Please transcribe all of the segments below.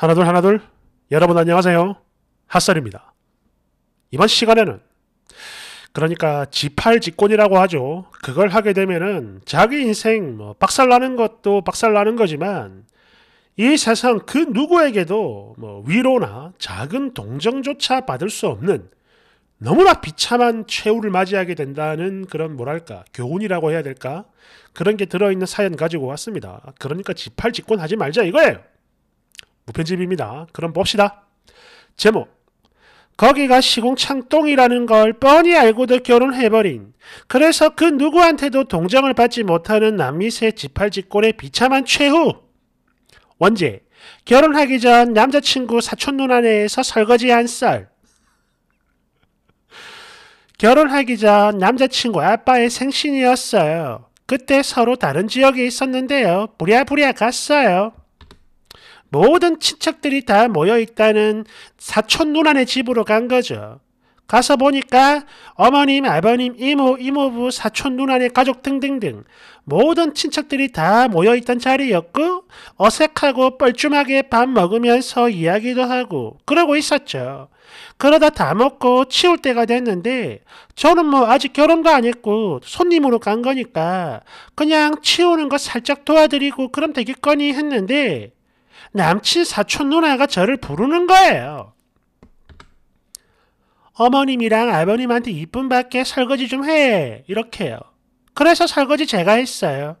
하나둘 하나둘 여러분 안녕하세요 핫설입니다 이번 시간에는 그러니까 지팔직권이라고 하죠 그걸 하게 되면은 자기 인생 뭐 박살나는 것도 박살나는 거지만 이 세상 그 누구에게도 뭐 위로나 작은 동정조차 받을 수 없는 너무나 비참한 최후를 맞이하게 된다는 그런 뭐랄까 교훈이라고 해야 될까 그런 게 들어있는 사연 가지고 왔습니다 그러니까 지팔직권 하지 말자 이거예요 우편집입니다. 그럼 봅시다. 제목 거기가 시공창동이라는걸 뻔히 알고도 결혼해버린 그래서 그 누구한테도 동정을 받지 못하는 남미세 지팔지꼴의 비참한 최후 원제 결혼하기 전 남자친구 사촌 누나내에서 설거지한 쌀 결혼하기 전 남자친구 아빠의 생신이었어요 그때 서로 다른 지역에 있었는데요 부랴부랴 갔어요 모든 친척들이 다 모여 있다는 사촌 누나네 집으로 간 거죠. 가서 보니까 어머님, 아버님, 이모, 이모부, 사촌 누나네 가족 등등등 모든 친척들이 다 모여 있던 자리였고 어색하고 뻘쭘하게 밥 먹으면서 이야기도 하고 그러고 있었죠. 그러다 다 먹고 치울 때가 됐는데 저는 뭐 아직 결혼도 안 했고 손님으로 간 거니까 그냥 치우는 거 살짝 도와드리고 그럼 되겠거니 했는데 남친 사촌 누나가 저를 부르는 거예요. 어머님이랑 아버님한테 이쁨 밖에 설거지 좀 해. 이렇게요. 그래서 설거지 제가 했어요.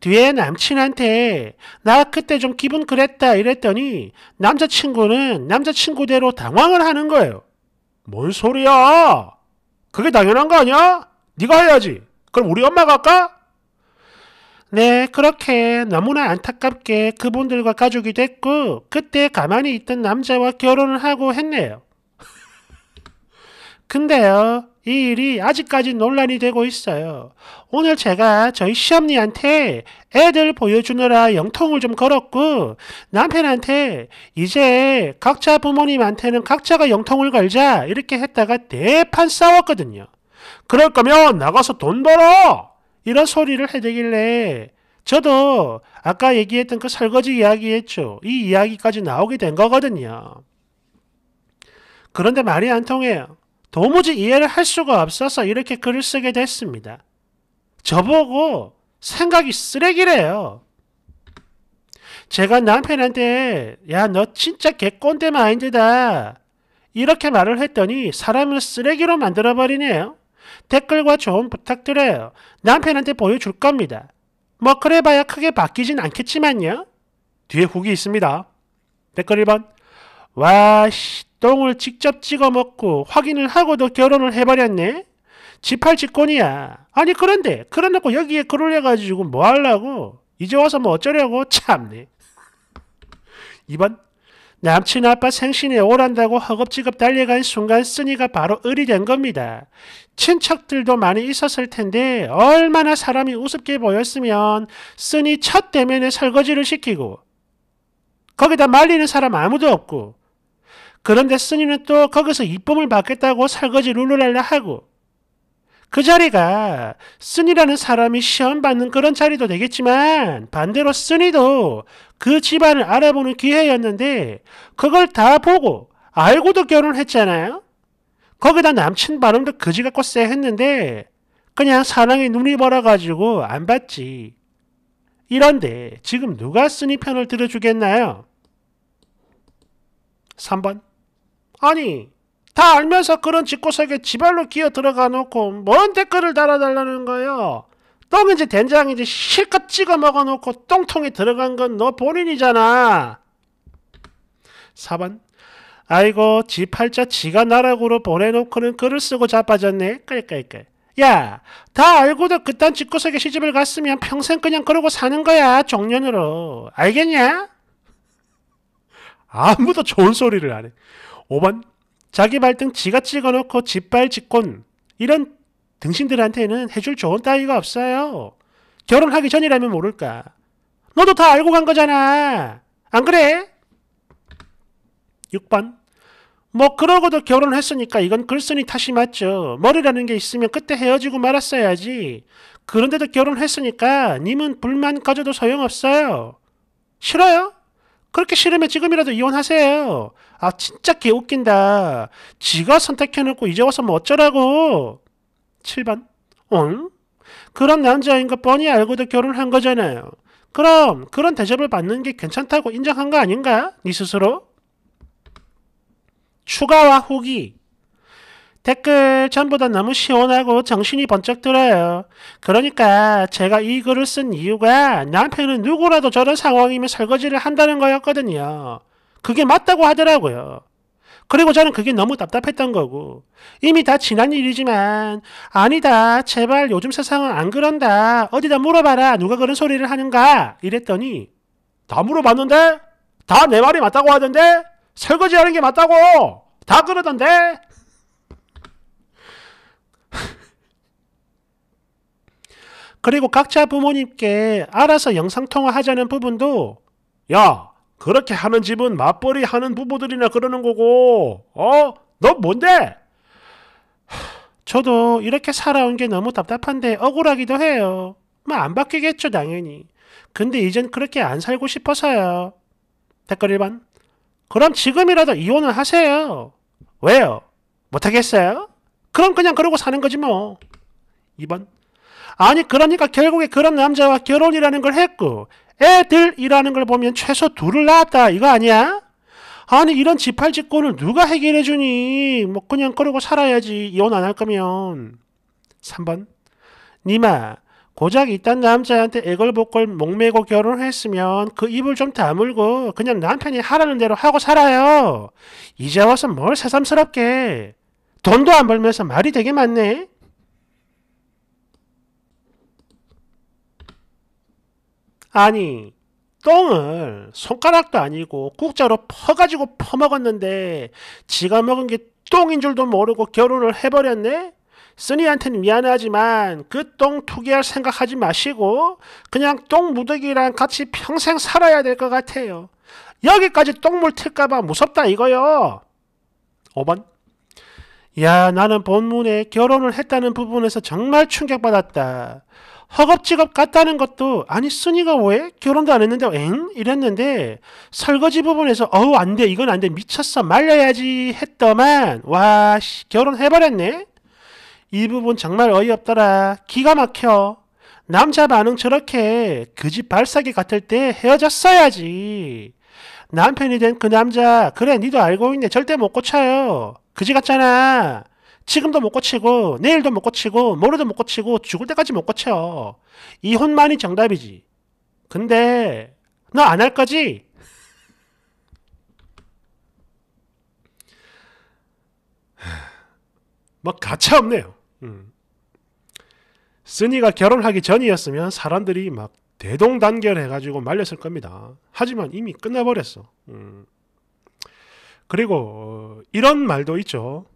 뒤에 남친한테 나 그때 좀 기분 그랬다 이랬더니 남자친구는 남자친구대로 당황을 하는 거예요. 뭔 소리야? 그게 당연한 거 아니야? 네가 해야지. 그럼 우리 엄마가 할까? 네, 그렇게 너무나 안타깝게 그분들과 가족이 됐고 그때 가만히 있던 남자와 결혼을 하고 했네요. 근데요, 이 일이 아직까지 논란이 되고 있어요. 오늘 제가 저희 시어머니한테 애들 보여주느라 영통을 좀 걸었고 남편한테 이제 각자 부모님한테는 각자가 영통을 걸자 이렇게 했다가 대판 싸웠거든요. 그럴 거면 나가서 돈 벌어! 이런 소리를 해대길래 저도 아까 얘기했던 그 설거지 이야기 했죠. 이 이야기까지 나오게 된 거거든요. 그런데 말이 안 통해요. 도무지 이해를 할 수가 없어서 이렇게 글을 쓰게 됐습니다. 저보고 생각이 쓰레기래요. 제가 남편한테 야 너 진짜 개꼰대 마인드다 이렇게 말을 했더니 사람을 쓰레기로 만들어버리네요. 댓글과 조언 부탁드려요. 남편한테 보여줄 겁니다. 뭐 그래봐야 크게 바뀌진 않겠지만요. 뒤에 후기 있습니다. 댓글 1번 와 씨, 똥을 직접 찍어 먹고 확인을 하고도 결혼을 해버렸네. 지팔직권이야. 아니 그런데 그래놓고 여기에 글을 해가지고 뭐 하려고? 이제 와서 뭐 어쩌려고? 참네. 2번 남친 아빠 생신에 오란다고 허겁지겁 달려간 순간 쓰니가 바로 을이 된 겁니다. 친척들도 많이 있었을 텐데 얼마나 사람이 우습게 보였으면 쓰니 첫 대면에 설거지를 시키고 거기다 말리는 사람 아무도 없고 그런데 쓰니는 또 거기서 이쁨을 받겠다고 설거지 룰루랄라 하고 그 자리가 쓴이라는 사람이 시험 받는 그런 자리도 되겠지만 반대로 쓴이도 그 집안을 알아보는 기회였는데 그걸 다 보고 알고도 결혼했잖아요. 거기다 남친 발음도 거지 같고 쎄했는데 그냥 사랑에 눈이 멀어가지고 안 봤지. 이런데 지금 누가 쓴이 편을 들어주겠나요? 3번 아니 다 알면서 그런 집구석에 지발로 기어 들어가 놓고 뭔 댓글을 달아달라는 거예요. 똥인지 된장인지 실컷 찍어 먹어놓고 똥통에 들어간 건 너 본인이잖아. 4번 아이고 지 팔자 지가 나락으로 보내놓고는 글을 쓰고 자빠졌네. 끌끌끌. 야, 다 알고도 그딴 집구석에 시집을 갔으면 평생 그냥 그러고 사는 거야, 정년으로. 알겠냐? 아무도 좋은 소리를 안 해. 5번 자기 발등 지가 찍어놓고 짓발짓곤 이런 등신들한테는 해줄 좋은 따위가 없어요. 결혼하기 전이라면 모를까. 너도 다 알고 간 거잖아. 안 그래? 6번. 뭐 그러고도 결혼 했으니까 이건 글쓴이 탓이 맞죠. 머리라는 게 있으면 그때 헤어지고 말았어야지. 그런데도 결혼했으니까 님은 불만 가져도 소용없어요. 싫어요? 그렇게 싫으면 지금이라도 이혼하세요. 아, 진짜 개웃긴다. 지가 선택해놓고 이제 와서 뭐 어쩌라고. 7번. 응? 그런 남자인 거 뻔히 알고도 결혼한 거잖아요. 그럼 그런 대접을 받는 게 괜찮다고 인정한 거 아닌가? 니 네 스스로? 추가와 후기. 댓글 전보다 너무 시원하고 정신이 번쩍 들어요. 그러니까 제가 이 글을 쓴 이유가 남편은 누구라도 저런 상황이면 설거지를 한다는 거였거든요. 그게 맞다고 하더라고요. 그리고 저는 그게 너무 답답했던 거고 이미 다 지난 일이지만 아니다 제발 요즘 세상은 안 그런다 어디다 물어봐라 누가 그런 소리를 하는가 이랬더니 다 물어봤는데 다 내 말이 맞다고 하던데 설거지하는 게 맞다고 다 그러던데 그리고 각자 부모님께 알아서 영상통화 하자는 부분도 야 그렇게 하는 집은 맞벌이 하는 부부들이나 그러는 거고 어? 너 뭔데? 저도 이렇게 살아온 게 너무 답답한데 억울하기도 해요. 뭐 안 바뀌겠죠 당연히. 근데 이젠 그렇게 안 살고 싶어서요. 댓글 1번 그럼 지금이라도 이혼을 하세요. 왜요? 못하겠어요? 그럼 그냥 그러고 사는 거지 뭐. 2번 아니 그러니까 결국에 그런 남자와 결혼이라는 걸 했고 애들이라는 걸 보면 최소 둘을 낳았다 이거 아니야? 아니 이런 지팔집권을 누가 해결해 주니 뭐 그냥 그러고 살아야지 이혼 안 할 거면 3번 니마 고작 이딴 남자한테 애걸복걸 목매고 결혼했으면 그 입을 좀 다물고 그냥 남편이 하라는 대로 하고 살아요. 이제 와서 뭘 새삼스럽게 돈도 안 벌면서 말이 되게 많네. 아니 똥을 손가락도 아니고 국자로 퍼가지고 퍼먹었는데 지가 먹은 게 똥인 줄도 모르고 결혼을 해버렸네? 쓰니한테는 미안하지만 그 똥 투기할 생각하지 마시고 그냥 똥 무더기랑 같이 평생 살아야 될 것 같아요. 여기까지 똥물 튈까봐 무섭다 이거요. 5번 야, 나는 본문에 결혼을 했다는 부분에서 정말 충격받았다. 허겁지겁 같다는 것도 아니 순이가 왜 결혼도 안 했는데 엥 이랬는데 설거지 부분에서 어우 안 돼 이건 안 돼 미쳤어 말려야지 했더만 와 씨, 결혼해버렸네 이 부분 정말 어이없더라 기가 막혀 남자 반응 저렇게 그 집 발사기 같을 때 헤어졌어야지 남편이 된 그 남자 그래 니도 알고 있네 절대 못 고쳐요 그지 같잖아. 지금도 못 고치고 내일도 못 고치고 모레도 못 고치고 죽을 때까지 못 고쳐. 이혼만이 정답이지. 근데 너 안 할 거지? 뭐 가차 없네요. 쓰니가 음. 결혼하기 전이었으면 사람들이 막 대동단결해가지고 말렸을 겁니다. 하지만 이미 끝나버렸어. 음. 그리고 어, 이런 말도 있죠.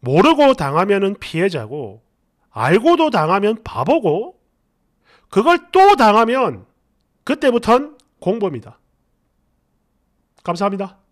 모르고 당하면 피해자고 알고도 당하면 바보고 그걸 또 당하면 그때부턴 공범이다. 감사합니다.